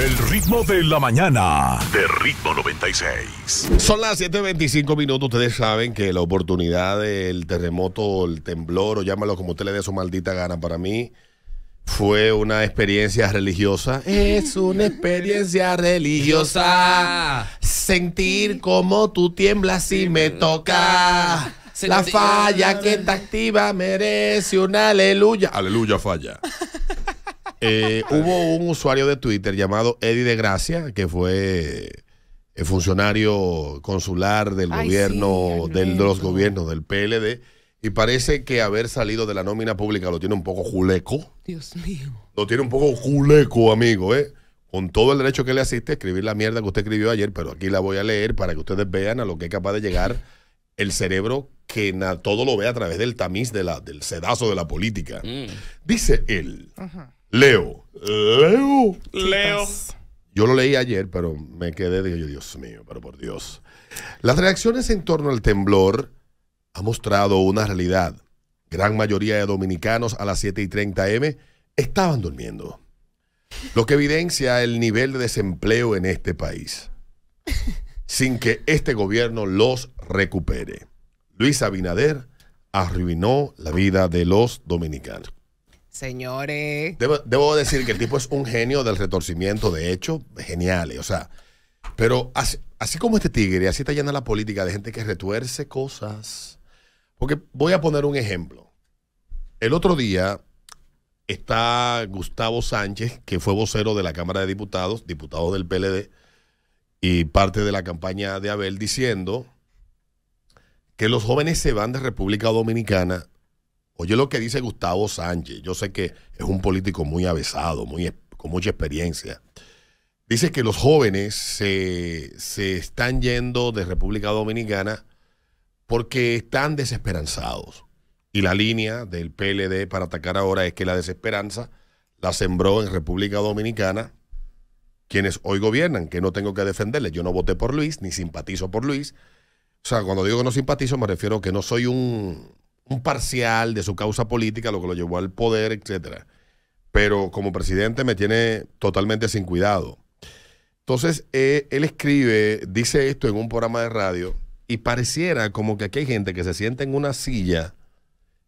El ritmo de la mañana de Ritmo 96. Son las 7.25 minutos. Ustedes saben que la oportunidad del terremoto, el temblor, o llámalo como usted le dé su maldita gana, para mí fue una experiencia religiosa. Es una experiencia religiosa. Sentir como tú tiemblas Y me toca. La falla que te activa merece una aleluya. Aleluya falla. Eh, hubo un usuario de Twitter llamado Eddie de Gracia, que fue el eh, funcionario consular del gobierno, del, de los gobiernos del PLD, y parece que haber salido de la nómina pública lo tiene un poco juleco. Dios mío. Lo tiene un poco juleco, amigo, ¿eh? Con todo el derecho que le asiste a escribir la mierda que usted escribió ayer, pero aquí la voy a leer para que ustedes vean a lo que es capaz de llegar el cerebro que todo lo ve a través del tamiz del sedazo de la política. Mm. Dice él. Ajá. Leo. Leo. Leo. Yo lo leí ayer, pero me quedé, digo yo, Dios mío, pero por Dios. Las reacciones en torno al temblor ha mostrado una realidad. Gran mayoría de dominicanos a las 7:30 y M estaban durmiendo. Lo que evidencia el nivel de desempleo en este país. Sin que este gobierno los recupere. Luis Abinader arruinó la vida de los dominicanos. Señores. Debo, decir que el tipo es un genio del retorcimiento, de hecho, genial. Eh, o sea, pero así, así, como este tigre, así está llena la política de gente que retuerce cosas. Porque voy a poner un ejemplo. El otro día está Gustavo Sánchez, que fue vocero de la Cámara de Diputados, diputado del PLD, y parte de la campaña de Abel, diciendo que los jóvenes se van de República Dominicana Oye lo que dice Gustavo Sánchez. Yo sé que es un político muy avesado, con mucha experiencia. Dice que los jóvenes se, se están yendo de República Dominicana porque están desesperanzados. Y la línea del PLD para atacar ahora es que la desesperanza la sembró en República Dominicana quienes hoy gobiernan, que no tengo que defenderles. Yo no voté por Luis, ni simpatizo por Luis. O sea, cuando digo que no simpatizo me refiero a que no soy un, un parcial de su causa política, lo que lo llevó al poder, etcétera. Pero como presidente me tiene totalmente sin cuidado. Entonces, eh, él escribe, dice esto en un programa de radio, y pareciera como que aquí hay gente que se sienta en una silla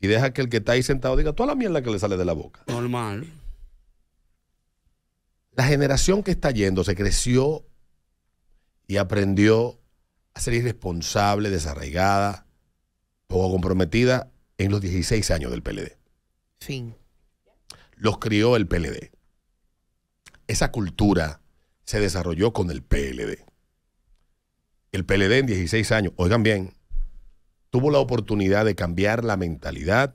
y deja que el que está ahí sentado diga toda la mierda que le sale de la boca. Normal. La generación que está yendo se creció y aprendió a ser irresponsable, desarraigada, fue comprometida en los 16 años del PLD. Sí. Los crió el PLD. Esa cultura se desarrolló con el PLD. El PLD en 16 años, oigan bien, tuvo la oportunidad de cambiar la mentalidad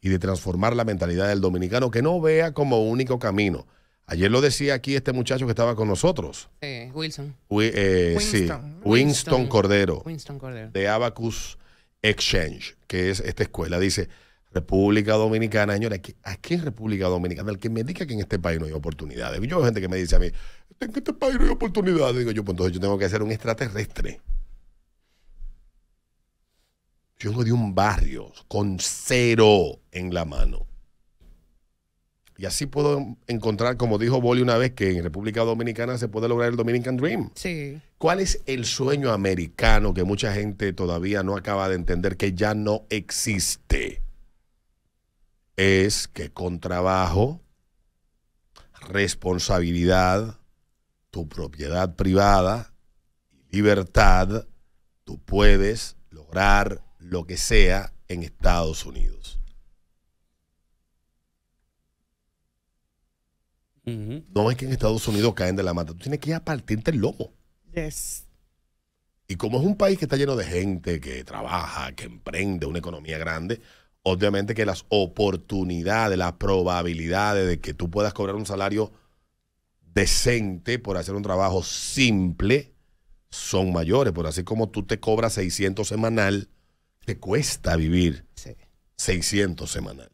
y de transformar la mentalidad del dominicano que no vea como único camino. Ayer lo decía aquí este muchacho que estaba con nosotros. Eh, Wilson. Eh, sí, Winston, Cordero. Winston Cordero. De Abacus Exchange, que es esta escuela. Dice, República Dominicana, señores, aquí, en República Dominicana, el que me diga que en este país no hay oportunidades. Yo veo gente que me dice a mí, en este país no hay oportunidades. Digo yo, pues entonces yo tengo que ser un extraterrestre. Yo vengo de un barrio con cero en la mano. Y así puedo encontrar, como dijo Boli una vez, que en República Dominicana se puede lograr el Dominican Dream. Sí. ¿Cuál es el sueño americano que mucha gente todavía no acaba de entender que ya no existe? Es que con trabajo, responsabilidad, tu propiedad privada y libertad, tú puedes lograr lo que sea en Estados Unidos. No es que en Estados Unidos caen de la mata. Tú tienes que ir a partirte el lobo Y como es un país que está lleno de gente que trabaja, que emprende una economía grande, obviamente que las oportunidades, las probabilidades de que tú puedas cobrar un salario decente por hacer un trabajo simple son mayores. Por así como tú te cobras 600 semanal, te cuesta vivir 600 semanal.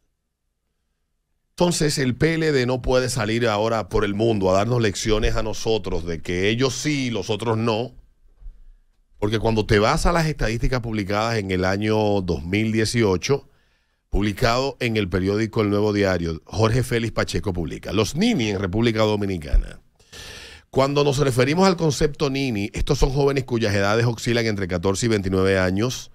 Entonces el PLD no puede salir ahora por el mundo a darnos lecciones a nosotros de que ellos sí, los otros no. Porque cuando te vas a las estadísticas publicadas en el año 2018, publicado en el periódico El Nuevo Diario, Jorge Félix Pacheco publica, los Nini en República Dominicana. Cuando nos referimos al concepto Nini, estos son jóvenes cuyas edades oscilan entre 14 y 29 años,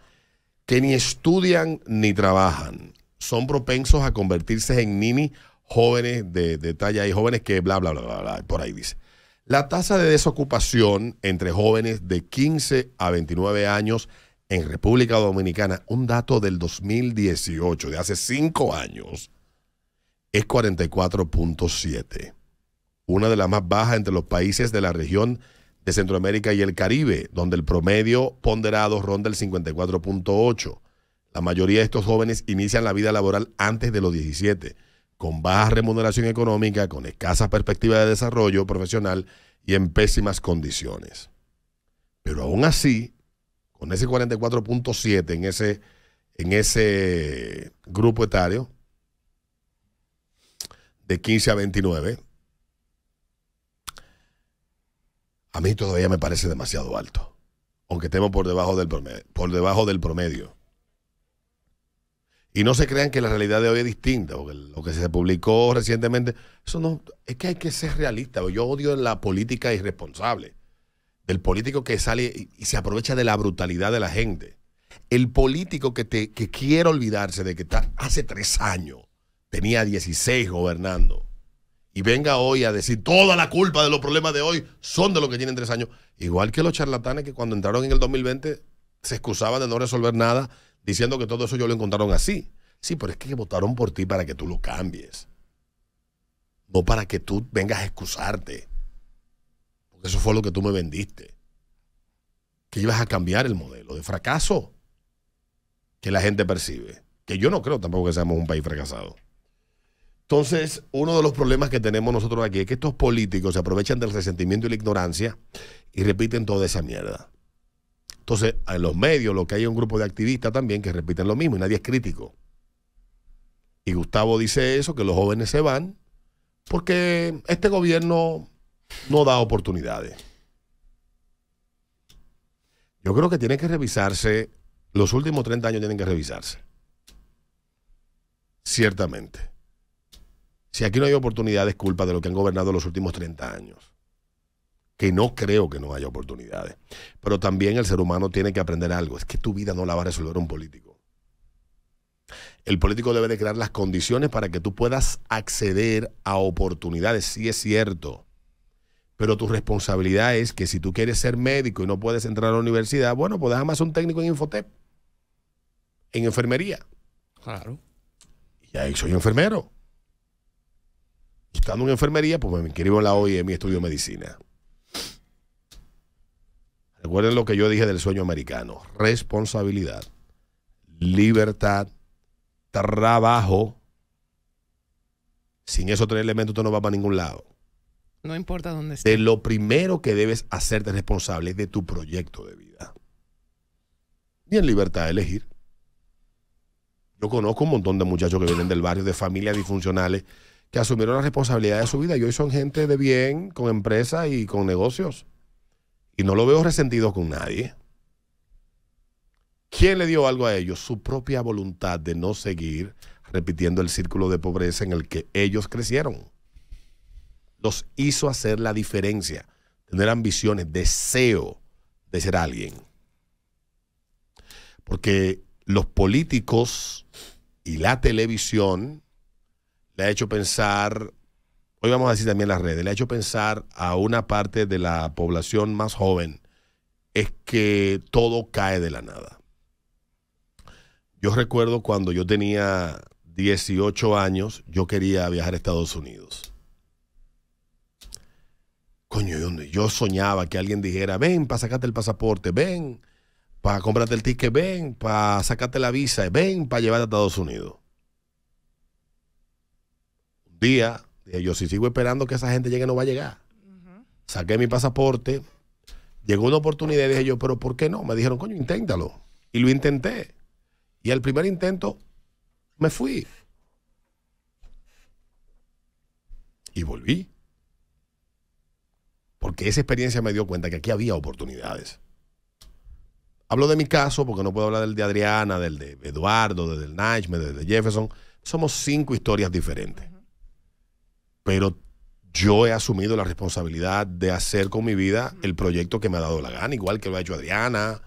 que ni estudian ni trabajan son propensos a convertirse en nini jóvenes de, de talla y jóvenes que bla, bla, bla, bla, bla, por ahí dice. La tasa de desocupación entre jóvenes de 15 a 29 años en República Dominicana, un dato del 2018, de hace cinco años, es 44.7, una de las más bajas entre los países de la región de Centroamérica y el Caribe, donde el promedio ponderado ronda el 54.8. La mayoría de estos jóvenes inician la vida laboral antes de los 17, con baja remuneración económica, con escasa perspectiva de desarrollo profesional y en pésimas condiciones. Pero aún así, con ese 44.7 en ese, en ese grupo etario, de 15 a 29, a mí todavía me parece demasiado alto, aunque estemos por debajo del promedio. Por debajo del promedio. Y no se crean que la realidad de hoy es distinta, o lo que se publicó recientemente, eso no, es que hay que ser realista. Yo odio la política irresponsable, del político que sale y se aprovecha de la brutalidad de la gente. El político que, te, quiere olvidarse de que hace tres años tenía 16 gobernando y venga hoy a decir toda la culpa de los problemas de hoy son de los que tienen tres años. Igual que los charlatanes que cuando entraron en el 2020 se excusaban de no resolver nada diciendo que todo eso yo lo encontraron así. Sí, pero es que votaron por ti para que tú lo cambies. No para que tú vengas a excusarte. Porque eso fue lo que tú me vendiste. Que ibas a cambiar el modelo de fracaso que la gente percibe. Que yo no creo tampoco que seamos un país fracasado. Entonces, uno de los problemas que tenemos nosotros aquí es que estos políticos se aprovechan del resentimiento y la ignorancia y repiten toda esa mierda. Entonces, en los medios lo que hay es un grupo de activistas también que repiten lo mismo y nadie es crítico. Y Gustavo dice eso, que los jóvenes se van, porque este gobierno no da oportunidades. Yo creo que tienen que revisarse, los últimos 30 años tienen que revisarse. Ciertamente. Si aquí no hay oportunidades, culpa de lo que han gobernado los últimos 30 años que no creo que no haya oportunidades. Pero también el ser humano tiene que aprender algo. Es que tu vida no la va a resolver un político. El político debe de crear las condiciones para que tú puedas acceder a oportunidades, sí es cierto. Pero tu responsabilidad es que si tú quieres ser médico y no puedes entrar a la universidad, bueno, pues déjame ser un técnico en Infotep, en enfermería. Claro. Y ahí soy enfermero. Estando en enfermería, pues me inscribo en la OIM y estudio medicina. Recuerden lo que yo dije del sueño americano. Responsabilidad, libertad, trabajo. Sin esos tres elementos tú no vas para ningún lado. No importa dónde estés. De lo primero que debes hacerte responsable es de tu proyecto de vida. Y en libertad de elegir. Yo conozco un montón de muchachos que vienen del barrio, de familias disfuncionales, que asumieron la responsabilidad de su vida y hoy son gente de bien, con empresas y con negocios. Y no lo veo resentido con nadie. ¿Quién le dio algo a ellos? Su propia voluntad de no seguir repitiendo el círculo de pobreza en el que ellos crecieron. Los hizo hacer la diferencia, tener ambiciones, deseo de ser alguien. Porque los políticos y la televisión le ha hecho pensar hoy vamos a decir también las redes, le ha hecho pensar a una parte de la población más joven es que todo cae de la nada. Yo recuerdo cuando yo tenía 18 años, yo quería viajar a Estados Unidos. Coño, yo soñaba que alguien dijera, ven para sacarte el pasaporte, ven para comprarte el ticket, ven para sacarte la visa, ven para llevarte a Estados Unidos. Un día yo si sigo esperando que esa gente llegue, no va a llegar. Saqué mi pasaporte, llegó una oportunidad y dije yo, pero ¿por qué no? Me dijeron, coño, inténtalo. Y lo intenté. Y al primer intento me fui. Y volví. Porque esa experiencia me dio cuenta que aquí había oportunidades. Hablo de mi caso porque no puedo hablar del de Adriana, del de Eduardo, del de del de Jefferson. Somos cinco historias diferentes pero yo he asumido la responsabilidad de hacer con mi vida el proyecto que me ha dado la gana, igual que lo ha hecho Adriana,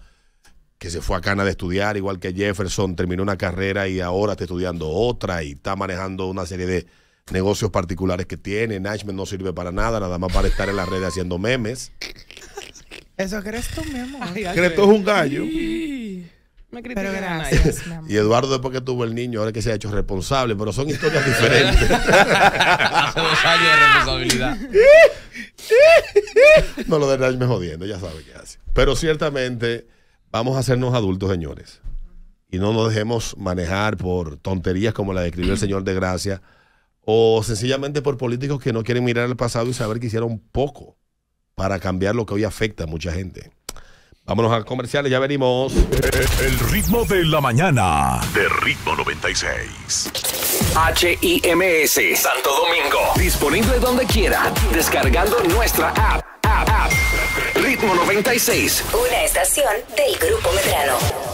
que se fue a Cana de estudiar, igual que Jefferson terminó una carrera y ahora está estudiando otra y está manejando una serie de negocios particulares que tiene. Nachman no sirve para nada, nada más para estar en las redes haciendo memes. Eso crees tú, mi tú es un gallo pero Y Eduardo, después que tuvo el niño, ahora que se ha hecho responsable, pero son historias diferentes. Hace dos años de responsabilidad. no lo de me jodiendo, ya sabe qué hace. Pero ciertamente vamos a hacernos adultos, señores. Y no nos dejemos manejar por tonterías como la describió el señor de Gracia o sencillamente por políticos que no quieren mirar al pasado y saber que hicieron poco para cambiar lo que hoy afecta a mucha gente. Vámonos a comerciales, ya venimos. El ritmo de la mañana. De ritmo 96. HIMS Santo Domingo. Disponible donde quiera. Descargando nuestra app. Ritmo 96. Una estación del Grupo Medrano.